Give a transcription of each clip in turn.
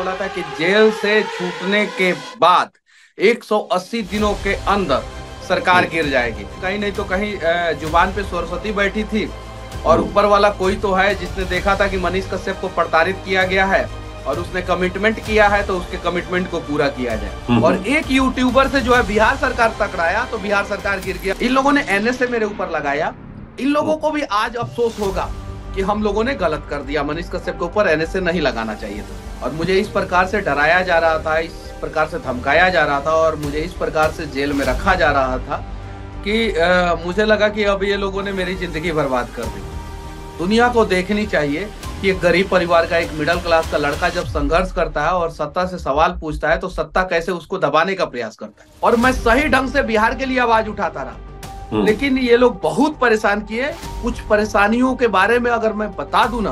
बोला था कि जेल से छूटने के बाद 180 दिनों के अंदर सरकार गिर जाएगी कहीं नहीं तो कहीं जुबान पे सरस्वती बैठी थी और ऊपर वाला कोई तो है जिसने देखा था कि मनीष कश्यप को प्रताड़ित किया गया है और उसने कमिटमेंट किया है तो उसके कमिटमेंट को पूरा किया जाए हम्म, हम्म। और एक यूट्यूबर से जो है बिहार सरकार टकराया तो बिहार सरकार गिर गया इन लोगों ने एनएसए मेरे ऊपर लगाया इन लोगों हम्म। को भी आज अफसोस होगा कि हम लोगों ने गलत कर दिया मनीष कश्यप के ऊपर एनएसए नहीं लगाना चाहिए था और मुझे इस प्रकार से डराया जा रहा था इस प्रकार से धमकाया जा रहा था और मुझे इस प्रकार से जेल में रखा जा रहा था कि आ, मुझे लगा कि अब ये लोगों ने मेरी जिंदगी बर्बाद कर दी दुनिया को देखनी चाहिए कि एक गरीब परिवार का एक मिडिल क्लास का लड़का जब संघर्ष करता है और सत्ता से सवाल पूछता है तो सत्ता कैसे उसको दबाने का प्रयास करता है और मैं सही ढंग से बिहार के लिए आवाज उठाता रहा हम्म। लेकिन ये लोग बहुत परेशान किए कुछ परेशानियों के बारे में अगर मैं बता दू ना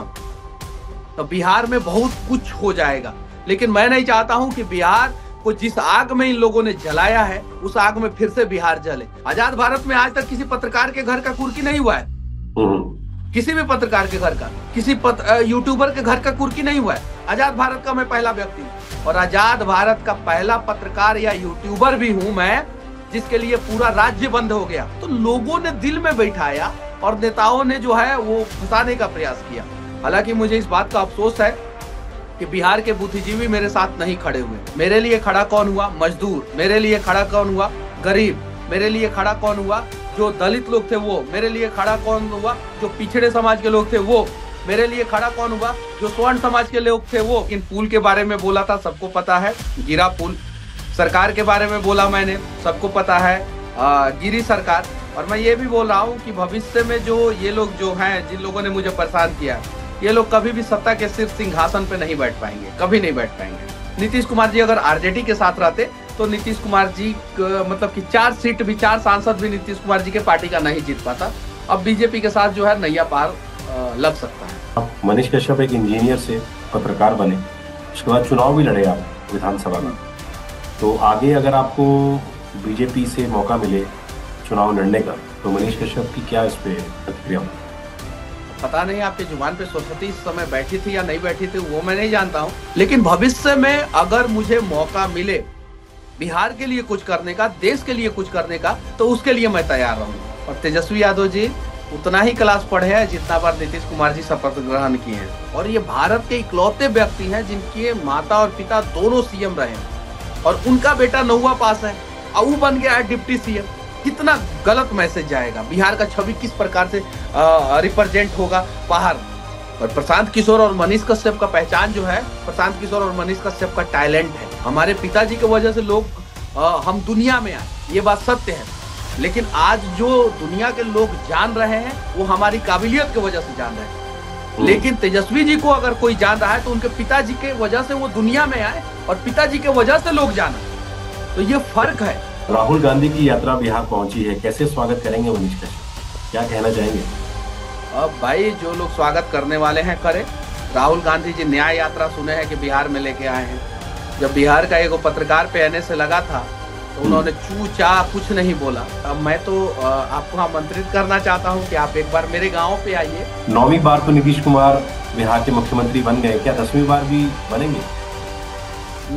तो बिहार में बहुत कुछ हो जाएगा लेकिन मैं नहीं चाहता हूं कि बिहार को जिस आग में इन लोगों ने जलाया है उस आग में फिर से बिहार जले आजाद भारत में आज तक किसी पत्रकार के घर का कुर्की नहीं हुआ है हम्म। किसी भी पत्रकार के घर का किसी पत, यूट्यूबर के घर का कुर्की नहीं हुआ है आजाद भारत का मैं पहला व्यक्ति और आजाद भारत का पहला पत्रकार या यूट्यूबर भी हूँ मैं जिसके लिए पूरा राज्य बंद हो गया तो लोगों ने दिल में बैठाया और नेताओं ने जो है वो फंसाने का प्रयास किया हालांकि मुझे इस बात का अफसोस है कि बिहार के बुद्धिजीवी मेरे साथ नहीं खड़े हुए मेरे लिए खड़ा कौन हुआ मजदूर मेरे लिए खड़ा कौन हुआ गरीब मेरे लिए खड़ा कौन हुआ जो दलित लोग थे वो मेरे लिए खड़ा कौन हुआ जो पिछड़े समाज के लोग थे वो मेरे लिए खड़ा कौन हुआ जो स्वर्ण समाज के लोग थे वो इन पुल के बारे में बोला था सबको पता है गिरा पुल सरकार के बारे में बोला मैंने सबको पता है गिरी सरकार और मैं ये भी बोल रहा हूँ कि भविष्य में जो ये लोग जो हैं जिन लोगों ने मुझे परेशान किया ये लोग कभी भी सत्ता के सिर्फ सिंहासन पे नहीं बैठ पाएंगे कभी नहीं बैठ पाएंगे नीतीश कुमार जी अगर आरजेडी के साथ रहते तो नीतीश कुमार जी मतलब कि चार सीट भी चार सांसद भी नीतीश कुमार जी के पार्टी का नहीं जीत पाता अब बीजेपी के साथ जो है नैया पार लग सकता है मनीष कश्यप एक इंजीनियर से पत्रकार बने उसके बाद चुनाव भी लड़े आप विधानसभा में तो आगे अगर आपको बीजेपी से मौका मिले चुनाव लड़ने का तो मनीष कश्यप की क्या इस पर प्रतिक्रिया पता नहीं आपके जुबान पे सरस्वती इस समय बैठी थी या नहीं बैठी थी वो मैं नहीं जानता हूँ लेकिन भविष्य में अगर मुझे मौका मिले बिहार के लिए कुछ करने का देश के लिए कुछ करने का तो उसके लिए मैं तैयार रहूँ और तेजस्वी यादव जी उतना ही क्लास पढ़े हैं जितना बार नीतीश कुमार जी शपथ ग्रहण किए हैं और ये भारत के इकलौते व्यक्ति हैं जिनके माता और पिता दोनों सीएम रहे हैं और उनका बेटा नौवा पास है और वो बन गया है डिप्टी सीएम कितना गलत मैसेज जाएगा बिहार का छवि किस प्रकार से रिप्रेजेंट होगा बाहर और प्रशांत किशोर और मनीष कश्यप का पहचान जो है प्रशांत किशोर और मनीष कश्यप का टैलेंट है हमारे पिताजी की वजह से लोग आ, हम दुनिया में आए ये बात सत्य है लेकिन आज जो दुनिया के लोग जान रहे हैं वो हमारी काबिलियत की वजह से जान रहे हैं लेकिन तेजस्वी जी को अगर कोई जान रहा है तो उनके पिताजी के वजह से वो दुनिया में आए और पिताजी के वजह से लोग जाना तो ये फर्क है राहुल गांधी की यात्रा बिहार पहुंची है कैसे स्वागत करेंगे मनीष कश्यप क्या कहना चाहेंगे अब भाई जो लोग स्वागत करने वाले हैं करे राहुल गांधी जी न्याय यात्रा सुने हैं कि बिहार में लेके आए हैं जब बिहार का एगो पत्रकार पे आने से लगा था तो उन्होंने चू चा कुछ नहीं बोला अब मैं तो आपको आमंत्रित करना चाहता हूँ कि आप एक बार मेरे गाँव पे आइए नौवीं बार तो नीतीश कुमार बिहार के मुख्यमंत्री बन गए क्या दसवीं बार भी बनेंगे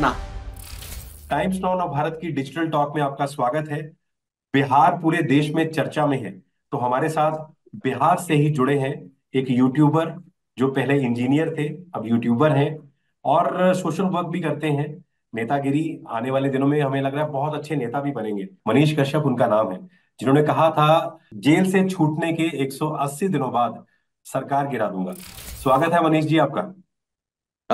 ना टाइम्स नाउ नव भारत की डिजिटल टॉक में आपका स्वागत है बिहार पूरे देश में चर्चा में है तो हमारे साथ बिहार से ही जुड़े हैं एक यूट्यूबर जो पहले इंजीनियर थे अब यूट्यूबर हैं और सोशल वर्क भी करते हैं नेतागिरी आने वाले दिनों में हमें लग रहा है बहुत अच्छे नेता भी बनेंगे मनीष कश्यप उनका नाम है जिन्होंने कहा था जेल से छूटने के 180 दिनों बाद सरकार गिरा दूंगा स्वागत है मनीष जी आपका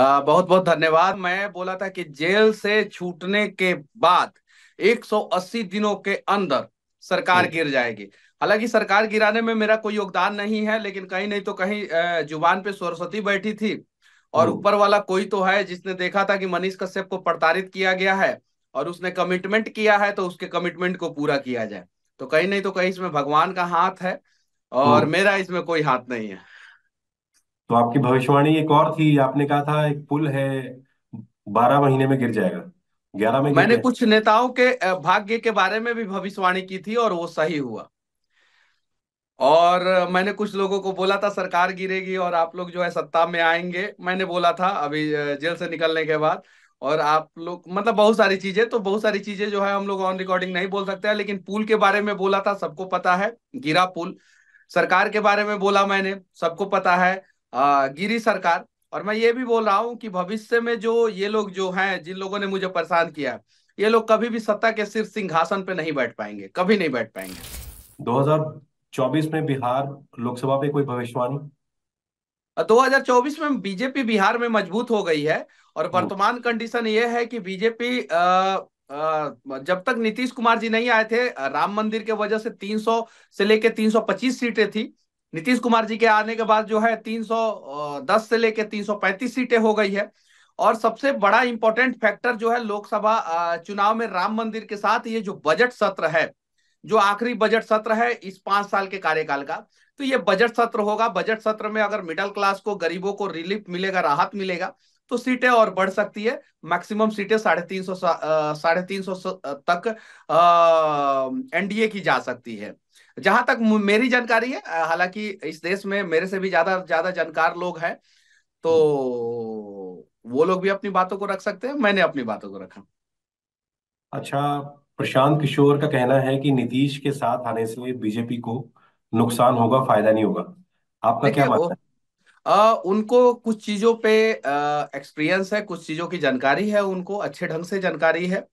आ, बहुत बहुत धन्यवाद मैं बोला था कि जेल से छूटने के बाद 180 दिनों के अंदर सरकार हम्म। गिर जाएगी हालांकि सरकार गिराने में मेरा कोई योगदान नहीं है लेकिन कहीं नहीं तो कहीं जुबान पे सरस्वती बैठी थी और हाँ। ऊपर वाला कोई तो है जिसने देखा था कि मनीष कश्यप को प्रताड़ित किया गया है और उसने कमिटमेंट किया है तो उसके कमिटमेंट को पूरा किया जाए तो कहीं नहीं तो कहीं इसमें भगवान का हाथ है और हम्म। मेरा इसमें कोई हाथ नहीं है तो आपकी भविष्यवाणी एक और थी आपने कहा था एक पुल है बारह महीने में गिर जाएगा ग्यारह में मैंने कुछ नेताओं के भाग्य के बारे में भी भविष्यवाणी की थी और वो सही हुआ और मैंने कुछ लोगों को बोला था सरकार गिरेगी और आप लोग जो है सत्ता में आएंगे मैंने बोला था अभी जेल से निकलने के बाद और आप लोग मतलब बहुत सारी चीजें तो बहुत सारी चीजें जो है हम लोग ऑन रिकॉर्डिंग नहीं बोल सकते हैं लेकिन पुल के बारे में बोला था सबको पता है गिरा पुल सरकार के बारे में बोला मैंने सबको पता है आ, गिरी सरकार और मैं ये भी बोल रहा हूँ कि भविष्य में जो ये लोग जो हैं जिन लोगों ने मुझे परेशान किया है ये लोग कभी भी सत्ता के सिर्फ सिंहासन पे नहीं बैठ पाएंगे कभी नहीं बैठ पाएंगे 2000 चौबीस में बिहार लोकसभा पे कोई भविष्यवाणी 2024 में बीजेपी बिहार में मजबूत हो गई है और हम्म। वर्तमान कंडीशन ये है कि बीजेपी जब तक नीतीश कुमार जी नहीं आए थे राम मंदिर के वजह से 300 से लेके 325 सीटें थी नीतीश कुमार जी के आने के बाद जो है 310 से लेके 335 सीटें हो गई है और सबसे बड़ा इंपॉर्टेंट फैक्टर जो है लोकसभा चुनाव में राम मंदिर के साथ ये जो बजट सत्र है जो आखिरी बजट सत्र है इस पांच साल के कार्यकाल का तो ये बजट सत्र होगा बजट सत्र में अगर मिडिल क्लास को गरीबों को रिलीफ मिलेगा राहत मिलेगा तो सीटें और बढ़ सकती है मैक्सिमम सीटें साढ़े तीन सौ साढ़े तीन सौ तक एनडीए की जा सकती है जहां तक मेरी जानकारी है हालांकि इस देश में मेरे से भी ज्यादा ज्यादा जानकार लोग हैं तो वो लोग भी अपनी बातों को रख सकते हैं मैंने अपनी बातों को रखा अच्छा प्रशांत किशोर का कहना है कि नीतीश के साथ आने से बीजेपी को नुकसान होगा फायदा नहीं होगा आपका क्या मानना है आ, उनको कुछ चीजों पे एक्सपीरियंस है कुछ चीजों की जानकारी है उनको अच्छे ढंग से जानकारी है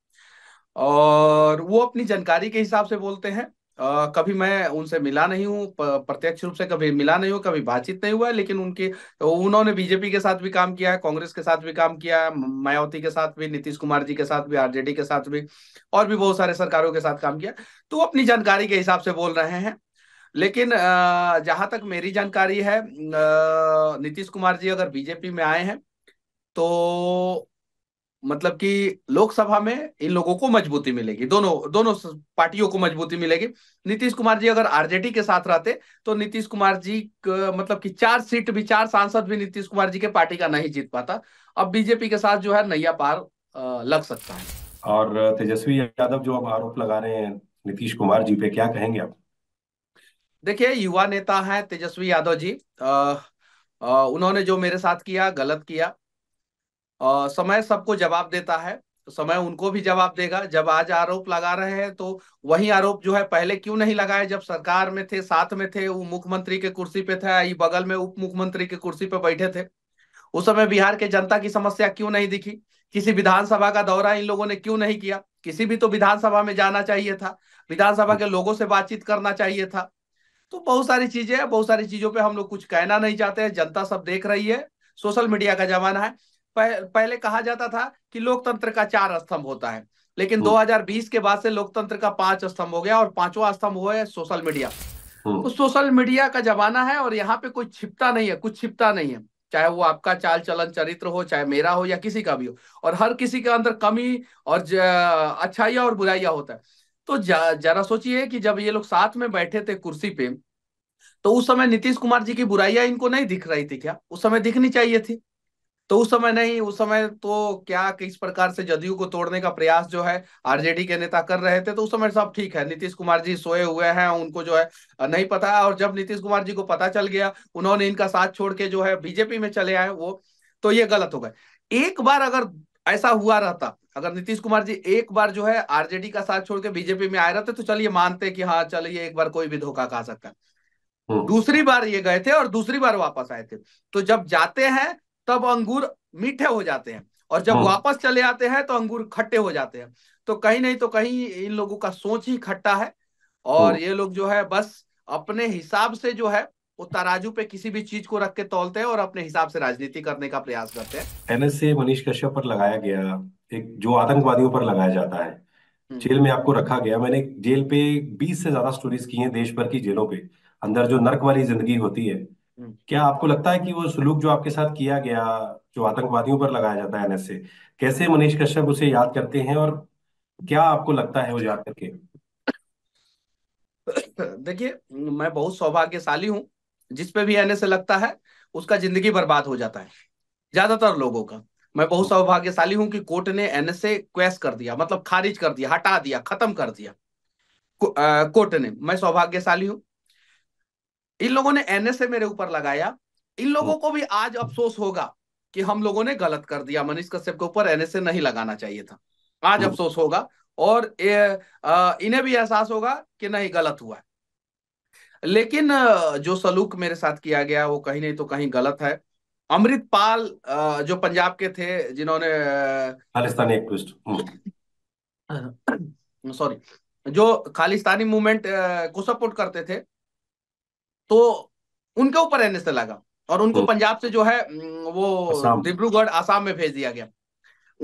और वो अपनी जानकारी के हिसाब से बोलते हैं कभी मैं उनसे मिला नहीं हूँ प्रत्यक्ष रूप से कभी मिला नहीं हूँ कभी बातचीत नहीं हुआ है लेकिन उनके तो उन्होंने बीजेपी के साथ भी काम किया है कांग्रेस के साथ भी काम किया है मायावती के साथ भी नीतीश कुमार जी के साथ भी आरजेडी के साथ भी और भी बहुत सारे सरकारों के साथ काम किया तो अपनी जानकारी के हिसाब से बोल रहे हैं लेकिन जहां तक मेरी जानकारी है नीतीश कुमार जी अगर बीजेपी में आए हैं तो मतलब कि लोकसभा में इन लोगों को मजबूती मिलेगी दोनों दोनों पार्टियों को मजबूती मिलेगी नीतीश कुमार जी अगर आरजेडी के साथ रहते तो नीतीश कुमार जी मतलब कि चार सीट भी चार सांसद भी नीतीश कुमार जी के पार्टी का नहीं जीत पाता अब बीजेपी के साथ जो है नैया पार लग सकता है और तेजस्वी यादव जो अब आरोप लगा रहे हैं नीतीश कुमार जी पे क्या कहेंगे आप देखिए युवा नेता हैं तेजस्वी यादव जी आ, आ, उन्होंने जो मेरे साथ किया गलत किया आ, समय सबको जवाब देता है तो समय उनको भी जवाब देगा जब आज आरोप लगा रहे हैं तो वही आरोप जो है पहले क्यों नहीं लगाए जब सरकार में थे साथ में थे वो मुख्यमंत्री के कुर्सी पे थे ये बगल में उप मुख्यमंत्री के कुर्सी पे बैठे थे उस समय बिहार के जनता की समस्या क्यों नहीं दिखी किसी विधानसभा का दौरा इन लोगों ने क्यों नहीं किया किसी भी तो विधानसभा में जाना चाहिए था विधानसभा के लोगों से बातचीत करना चाहिए था तो बहुत सारी चीजें बहुत सारी चीजों पे हम लोग कुछ कहना नहीं चाहते हैं जनता सब देख रही है सोशल मीडिया का जमाना है पहले कहा जाता था कि लोकतंत्र का चार स्तंभ होता है लेकिन 2020 हम्म। के बाद से लोकतंत्र का पांच स्तंभ हो गया और पांचवा स्तंभ हुआ है सोशल मीडिया तो सोशल मीडिया का जमाना है और यहाँ पे कोई छिपता नहीं है कुछ छिपता नहीं है चाहे वो आपका चाल चलन चरित्र हो चाहे मेरा हो या किसी का भी हो और हर किसी के अंदर कमी और अच्छाइया और बुराइया होता है तो जरा सोचिए कि जब ये लोग साथ में बैठे थे कुर्सी पे तो उस समय नीतीश कुमार जी की बुराइयां इनको नहीं दिख रही थी क्या उस समय दिखनी चाहिए थी तो उस समय नहीं उस समय तो क्या किस प्रकार से जदयू को तोड़ने का प्रयास जो है आरजेडी के नेता कर रहे थे तो उस समय सब ठीक है नीतीश कुमार जी सोए हुए हैं उनको जो है नहीं पता और जब नीतीश कुमार जी को पता चल गया उन्होंने इनका साथ छोड़ के जो है बीजेपी में चले आए वो तो ये गलत हो गए एक बार अगर ऐसा हुआ रहता अगर नीतीश कुमार जी एक बार जो है आरजेडी का साथ छोड़ के बीजेपी में आए रहते तो चलिए मानते कि हाँ चलिए एक बार कोई भी धोखा खा सकता है हम्म। दूसरी बार ये गए थे और दूसरी बार वापस आए थे तो जब जाते हैं तब अंगूर मीठे हो जाते हैं और जब हाँ। वापस चले आते हैं तो अंगूर खट्टे हो जाते हैं तो कहीं नहीं तो कहीं इन लोगों का सोच ही खट्टा है और हाँ। ये लोग जो है बस अपने हिसाब से जो है वो तराजू पे किसी भी चीज को रख के तोलते हैं और अपने हिसाब से राजनीति करने का प्रयास करते हैं एनएसए मनीष कश्यप पर लगाया गया एक जो आतंकवादियों पर लगाया जाता है हम्म। जेल में आपको रखा गया मैंने जेल पे बीस से ज्यादा स्टोरीज की हैं देश भर की जेलों पे अंदर जो नर्क वाली जिंदगी होती है क्या आपको लगता है कि वो सुलूक जो आपके साथ किया गया जो आतंकवादियों पर लगाया जाता है एनएसए कैसे मनीष कश्यप उसे याद करते हैं और क्या आपको लगता है वो याद करके देखिए मैं बहुत सौभाग्यशाली हूँ जिसपे भी एनएसए लगता है उसका जिंदगी बर्बाद हो जाता है ज्यादातर लोगों का मैं बहुत सौभाग्यशाली हूं कि कोर्ट ने एनएसए क्वेश कर दिया मतलब खारिज कर दिया हटा दिया खत्म कर दिया को, आ, कोर्ट ने मैं सौभाग्यशाली हूं इन लोगों ने एनएसए मेरे ऊपर लगाया इन लोगों हम्म। को भी आज अफसोस होगा कि हम लोगों ने गलत कर दिया मनीष कश्यप के ऊपर एनएसए नहीं लगाना चाहिए था आज हम्म। अफसोस होगा और इन्हें भी एहसास होगा कि नहीं गलत हुआ है लेकिन जो सलूक मेरे साथ किया गया वो कहीं नहीं तो कहीं गलत है अमृतपाल जो पंजाब के थे जिन्होंने खालिस्तानी एक्टिविस्ट सॉरी हम्म। जो खालिस्तानी मूवमेंट को सपोर्ट करते थे तो उनके ऊपर एनएसए लगा और उनको तो- पंजाब से जो है वो डिब्रूगढ़ आसाम में भेज दिया गया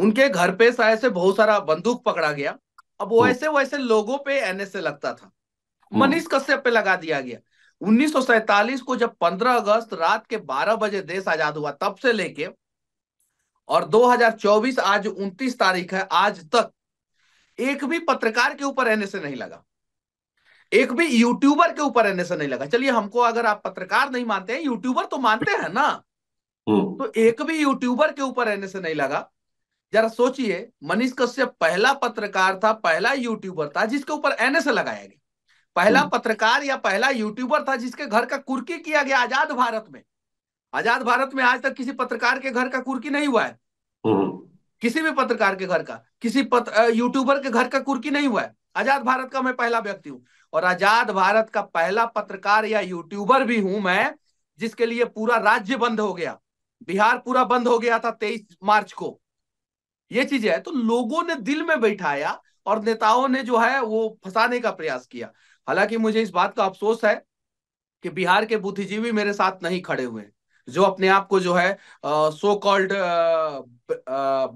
उनके घर पे शायद से बहुत सारा बंदूक पकड़ा गया अब तो- वैसे वैसे लोगों पे एनएसए लगता था हम्म। मनीष कश्यप पे लगा दिया गया उन्नीस को जब 15 अगस्त रात के 12 बजे देश आजाद हुआ तब से लेके और 2024 आज 29 तारीख है आज तक एक भी पत्रकार के ऊपर एनएसए नहीं लगा एक भी यूट्यूबर के ऊपर एनएसए नहीं लगा चलिए हमको अगर आप पत्रकार नहीं मानते हैं यूट्यूबर तो मानते हैं ना हम्म। तो एक भी यूट्यूबर के ऊपर एनएसए नहीं लगा जरा सोचिए मनीष कश्यप पहला पत्रकार था पहला यूट्यूबर था जिसके ऊपर एनएसए लगाया गया पहला हम्म। पत्रकार या पहला यूट्यूबर था जिसके घर का कुर्की किया गया आजाद भारत में आजाद भारत में आज तक किसी पत्रकार के घर का कुर्की नहीं हुआ है हम्म। किसी भी पत्रकार के घर का किसी यूट्यूबर के घर का कुर्की नहीं हुआ है आजाद भारत का मैं पहला व्यक्ति हूँ और आजाद भारत का पहला पत्रकार या यूट्यूबर भी हूं मैं जिसके लिए पूरा राज्य बंद हो गया बिहार पूरा बंद हो गया था तेईस मार्च को ये चीज है तो लोगों ने दिल में बैठाया और नेताओं ने जो है वो फंसाने का प्रयास किया हालांकि मुझे इस बात का अफसोस है कि बिहार के बुद्धिजीवी मेरे साथ नहीं खड़े हुए हैं जो अपने आप को जो है सो कॉल्ड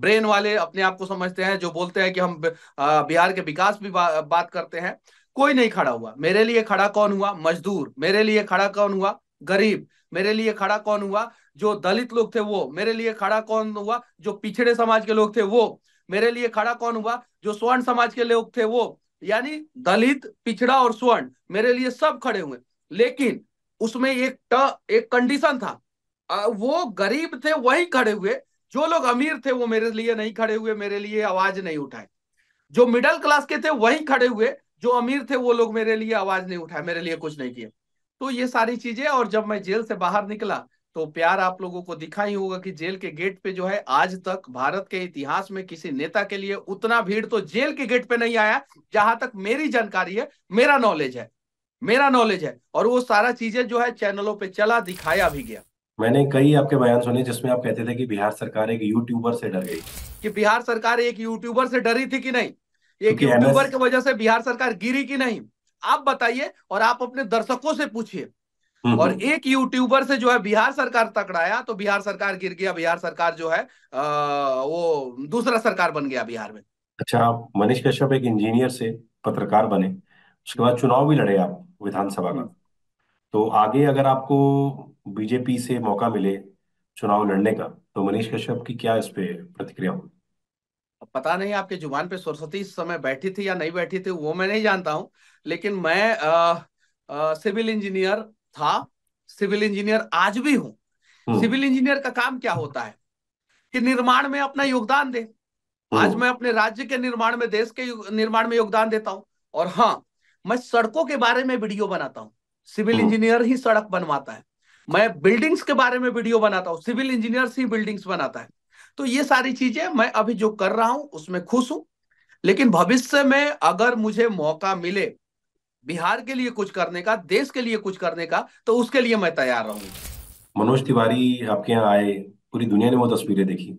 ब्रेन वाले अपने आप को समझते हैं जो बोलते हैं कि हम बिहार के विकास भी बा, बात करते हैं कोई नहीं खड़ा हुआ मेरे लिए खड़ा कौन हुआ मजदूर मेरे लिए खड़ा कौन हुआ गरीब मेरे लिए खड़ा कौन हुआ जो दलित लोग थे वो मेरे लिए खड़ा कौन हुआ जो पिछड़े समाज के लोग थे वो मेरे लिए खड़ा कौन हुआ जो स्वर्ण समाज के लोग थे वो यानी दलित पिछड़ा और स्वर्ण मेरे लिए सब खड़े हुए लेकिन उसमें एक ट, एक कंडीशन था वो गरीब थे वही खड़े हुए जो लोग अमीर थे वो मेरे लिए नहीं खड़े हुए मेरे लिए आवाज नहीं उठाए जो मिडिल क्लास के थे वही खड़े हुए जो अमीर थे वो लोग मेरे लिए आवाज नहीं उठाए मेरे लिए कुछ नहीं किए तो ये सारी चीजें और जब मैं जेल से बाहर निकला तो प्यार आप लोगों को दिखा ही होगा कि जेल के गेट पे जो है आज तक भारत के इतिहास में किसी नेता के लिए उतना भीड़ तो जेल के गेट पे नहीं आया जहां तक मेरी जानकारी है मेरा नॉलेज है मेरा नॉलेज है और वो सारा चीजें जो है चैनलों पे चला दिखाया भी गया मैंने कई आपके बयान सुने जिसमें आप कहते थे कि बिहार सरकार एक यूट्यूबर से डर गई कि बिहार सरकार एक यूट्यूबर से डरी थी कि नहीं एक यूट्यूबर की वजह से बिहार सरकार गिरी कि नहीं आप बताइए और आप अपने दर्शकों से पूछिए हम्म, और हम्म। एक यूट्यूबर से जो है बिहार सरकार तकड़ाया तो बिहार सरकार गिर गया बिहार सरकार जो है आ, वो दूसरा सरकार बन गया बिहार में अच्छा आप मनीष कश्यप एक इंजीनियर से पत्रकार बने उसके बाद चुनाव भी लड़े आप विधानसभा का हम्म। तो आगे अगर आपको बीजेपी से मौका मिले चुनाव लड़ने का तो मनीष कश्यप की क्या इस पे प्रतिक्रिया होगी पता नहीं आपके जुबान पे सरस्वती इस समय बैठी थी या नहीं बैठी थी वो मैं नहीं जानता हूं लेकिन मैं सिविल इंजीनियर था सिविल इंजीनियर आज भी हूं हम्म। सिविल इंजीनियर का काम क्या होता है कि निर्माण में अपना योगदान दे हम्म। आज मैं अपने राज्य के निर्माण में देश के निर्माण में योगदान देता हूं और हाँ मैं सड़कों के बारे में वीडियो बनाता हूँ सिविल हम्म। इंजीनियर ही सड़क बनवाता है मैं बिल्डिंग्स के बारे में वीडियो बनाता हूँ सिविल इंजीनियर ही बिल्डिंग्स बनाता है तो ये सारी चीजें मैं अभी जो कर रहा हूं उसमें खुश हूं लेकिन भविष्य में अगर मुझे मौका मिले बिहार के लिए कुछ करने का देश के लिए कुछ करने का तो उसके लिए मैं तैयार रहूंगी मनोज तिवारी आपके यहाँ आए पूरी दुनिया ने वो तस्वीरें देखी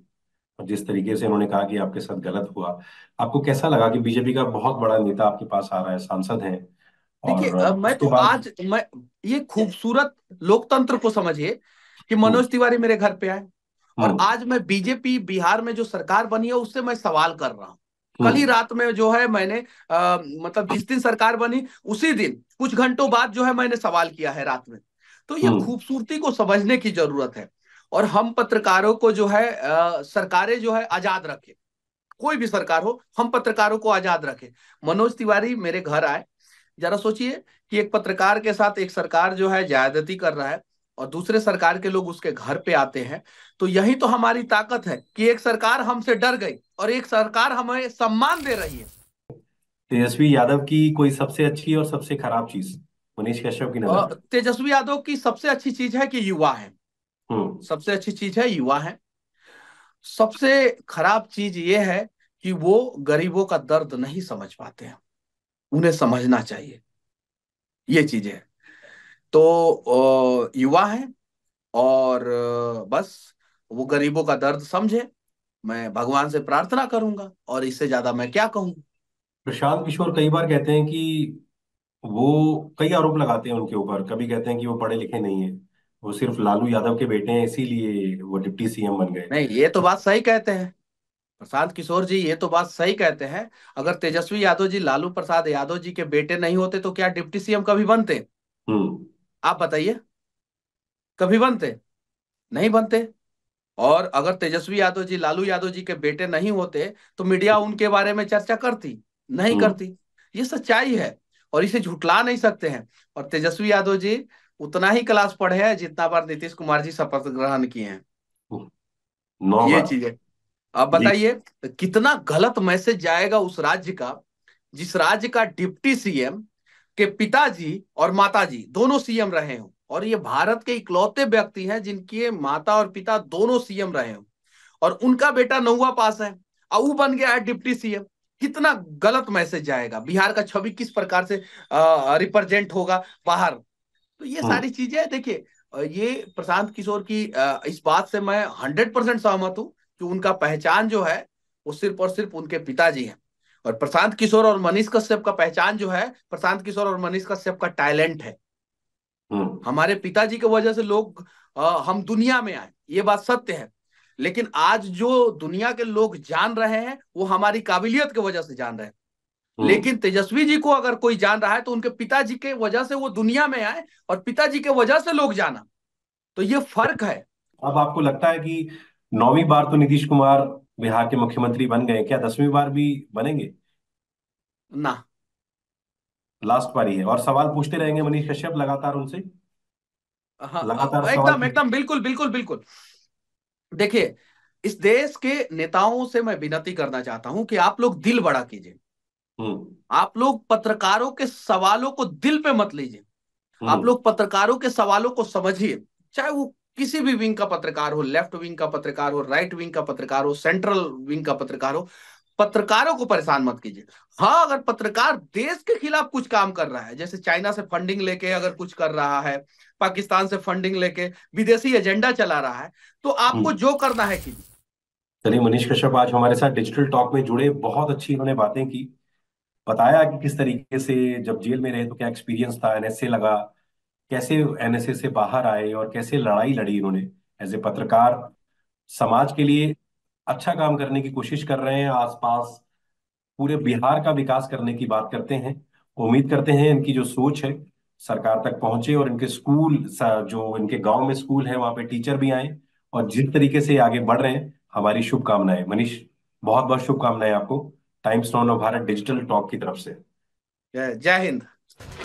और जिस तरीके से उन्होंने कहा कि आपके साथ गलत हुआ आपको कैसा लगा कि बीजेपी का बहुत बड़ा नेता आपके पास आ रहा है सांसद हैं देखिए मैं तो आज मैं ये खूबसूरत लोकतंत्र को समझिए कि मनोज हम्म। तिवारी मेरे घर पे आए और हम्म। आज मैं बीजेपी बिहार में जो सरकार बनी है उससे मैं सवाल कर रहा हूँ कल ही हम्म। रात में जो है मैंने आ, मतलब जिस दिन सरकार बनी उसी दिन कुछ घंटों बाद जो है मैंने सवाल किया है रात में तो ये खूबसूरती को समझने की जरूरत है और हम पत्रकारों को जो है सरकारें जो है आजाद रखे कोई भी सरकार हो हम पत्रकारों को आजाद रखे मनोज तिवारी मेरे घर आए जरा सोचिए कि एक पत्रकार के साथ एक सरकार जो है ज्यादती कर रहा है और दूसरे सरकार के लोग उसके घर पे आते हैं तो यही तो हमारी ताकत है कि एक सरकार हमसे डर गई और एक सरकार हमें सम्मान दे रही है तेजस्वी यादव की कोई सबसे अच्छी और सबसे खराब चीज मनीष कश्यप की नजर तेजस्वी यादव की सबसे अच्छी चीज है कि युवा है हम्म। सबसे अच्छी चीज है युवा है सबसे खराब चीज ये है कि वो गरीबों का दर्द नहीं समझ पाते हैं उन्हें समझना चाहिए ये चीजें है तो युवा है और बस वो गरीबों का दर्द समझे मैं भगवान से प्रार्थना करूंगा और इससे ज्यादा मैं क्या कहूंगा प्रशांत किशोर कई बार कहते हैं कि वो कई आरोप लगाते हैं उनके ऊपर कभी कहते हैं कि वो पढ़े लिखे नहीं है वो सिर्फ लालू यादव के बेटे हैं इसीलिए वो डिप्टी सीएम बन गए नहीं ये तो बात सही कहते हैं प्रशांत किशोर जी ये तो बात सही कहते हैं अगर तेजस्वी यादव जी लालू प्रसाद यादव जी के बेटे नहीं होते तो क्या डिप्टी सीएम कभी बनते हम्म। आप बताइए कभी बनते नहीं बनते और अगर तेजस्वी यादव जी लालू यादव जी के बेटे नहीं होते तो मीडिया उनके बारे में चर्चा करती नहीं हम्म। करती ये सच्चाई है और इसे झुटला नहीं सकते हैं और तेजस्वी यादव जी उतना ही क्लास पढ़े हैं जितना बार नीतीश कुमार जी शपथ ग्रहण किए हैं हम्म। ये चीज है आप बताइए कितना गलत मैसेज जाएगा उस राज्य का जिस राज्य का डिप्टी सीएम के पिताजी और माताजी दोनों सीएम रहे हों और ये भारत के इकलौते व्यक्ति हैं जिनके माता और पिता दोनों सीएम रहे हों और उनका बेटा नौवा पास है और वो बन गया है डिप्टी सीएम कितना गलत मैसेज जाएगा बिहार का छवि किस प्रकार से रिप्रेजेंट होगा बाहर तो ये हाँ। सारी चीजें देखिए ये प्रशांत किशोर की आ, इस बात से मैं हंड्रेड परसेंट सहमत हूँ कि उनका पहचान जो है वो सिर्फ और सिर्फ उनके पिताजी हैं और प्रशांत किशोर और मनीष कश्यप का पहचान जो है प्रशांत किशोर और मनीष कश्यप का टैलेंट है हाँ। हमारे पिताजी की वजह से लोग आ, हम दुनिया में आए ये बात सत्य है लेकिन आज जो दुनिया के लोग जान रहे हैं वो हमारी काबिलियत की वजह से जान रहे हैं हाँ। लेकिन तेजस्वी जी को अगर कोई जान रहा है तो उनके पिताजी के वजह से वो दुनिया में आए और पिताजी के वजह से लोग जाना तो ये फर्क है अब आपको लगता है कि नौवीं बार तो नीतीश कुमार बिहार के मुख्यमंत्री बन गए क्या दसवीं बार भी बनेंगे ना लास्ट बार ही है और सवाल पूछते रहेंगे मनीष कश्यप लगातार उनसे हाँ लगातार एकदम एकदम बिल्कुल बिल्कुल बिल्कुल देखिए इस देश के नेताओं से मैं विनती करना चाहता हूं कि आप लोग दिल बड़ा कीजिए हम्म। आप लोग पत्रकारों के सवालों को दिल पे मत लीजिए हम्म। आप लोग पत्रकारों के सवालों को समझिए चाहे वो किसी भी विंग का पत्रकार हो लेफ्ट विंग का पत्रकार हो राइट विंग का पत्रकार हो सेंट्रल विंग का पत्रकार हो पत्रकारों को परेशान मत कीजिए हाँ अगर पत्रकार देश के खिलाफ कुछ काम कर रहा है जैसे चाइना से फंडिंग लेके अगर कुछ कर रहा है पाकिस्तान से फंडिंग लेके विदेशी एजेंडा चला रहा है तो आपको हम्म। जो करना है कीजिए चलिए मनीष कश्यप आज हमारे साथ डिजिटल टॉक में जुड़े बहुत अच्छी उन्होंने बातें की बताया कि किस तरीके से जब जेल में रहे तो क्या एक्सपीरियंस था एनएसए लगा कैसे एनएसए से बाहर आए और कैसे लड़ाई लड़ी इन्होंने एज ए पत्रकार समाज के लिए अच्छा काम करने की कोशिश कर रहे हैं आसपास पूरे बिहार का विकास करने की बात करते हैं उम्मीद करते हैं इनकी जो सोच है सरकार तक पहुंचे और इनके स्कूल जो इनके गांव में स्कूल है वहां पे टीचर भी आए और जिस तरीके से आगे बढ़ रहे हैं हमारी शुभकामनाएं मनीष बहुत बहुत शुभकामनाएं आपको Times of Bharat Digital Talk की तरफ से जय हिंद